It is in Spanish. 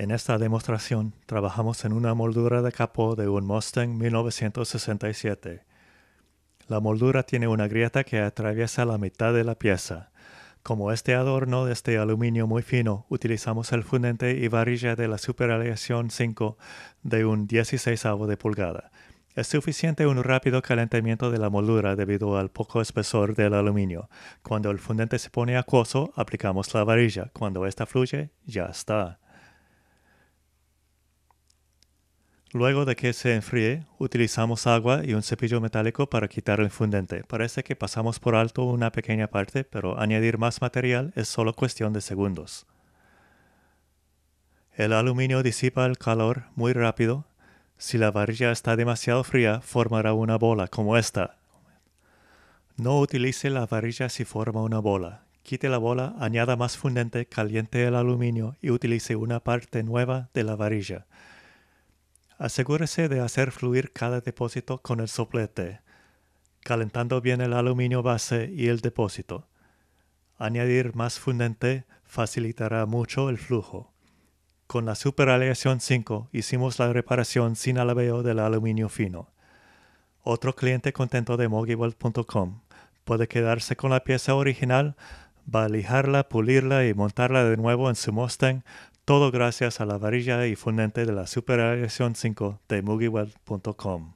En esta demostración trabajamos en una moldura de capó de un Mustang 1967. La moldura tiene una grieta que atraviesa la mitad de la pieza. Como este adorno es de este aluminio muy fino, utilizamos el fundente y varilla de la superaleación 5 de un 16 de pulgada. Es suficiente un rápido calentamiento de la moldura debido al poco espesor del aluminio. Cuando el fundente se pone acuoso, aplicamos la varilla. Cuando esta fluye, ya está. Luego de que se enfríe, utilizamos agua y un cepillo metálico para quitar el fundente. Parece que pasamos por alto una pequeña parte, pero añadir más material es solo cuestión de segundos. El aluminio disipa el calor muy rápido. Si la varilla está demasiado fría, formará una bola como esta. No utilice la varilla si forma una bola. Quite la bola, añada más fundente, caliente el aluminio y utilice una parte nueva de la varilla. Asegúrese de hacer fluir cada depósito con el soplete, calentando bien el aluminio base y el depósito. Añadir más fundente facilitará mucho el flujo. Con la superaleación 5 hicimos la reparación sin alabeo del aluminio fino. Otro cliente contento de mogiworld.com puede quedarse con la pieza original, valijarla, pulirla y montarla de nuevo en su Mustang todo gracias a la varilla y fundente de la superación 5 de mugiweb.com.